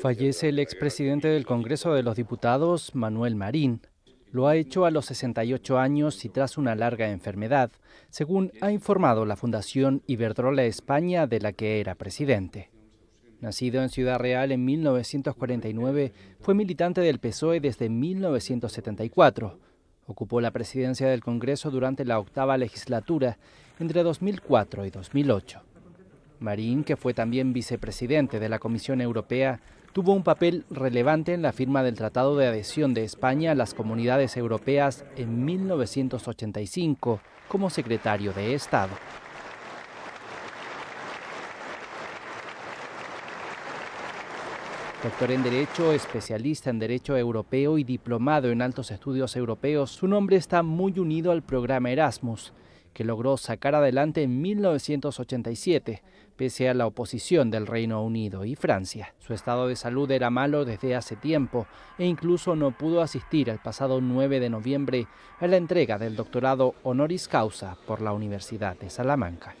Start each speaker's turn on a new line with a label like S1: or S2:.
S1: Fallece el expresidente del Congreso de los Diputados, Manuel Marín. Lo ha hecho a los 68 años y tras una larga enfermedad, según ha informado la Fundación Iberdrola España de la que era presidente. Nacido en Ciudad Real en 1949, fue militante del PSOE desde 1974. Ocupó la presidencia del Congreso durante la octava legislatura entre 2004 y 2008. Marín, que fue también vicepresidente de la Comisión Europea, tuvo un papel relevante en la firma del Tratado de Adhesión de España a las Comunidades Europeas en 1985 como secretario de Estado. Doctor en Derecho, especialista en Derecho Europeo y diplomado en altos estudios europeos, su nombre está muy unido al programa Erasmus, que logró sacar adelante en 1987, pese a la oposición del Reino Unido y Francia. Su estado de salud era malo desde hace tiempo e incluso no pudo asistir el pasado 9 de noviembre a la entrega del doctorado honoris causa por la Universidad de Salamanca.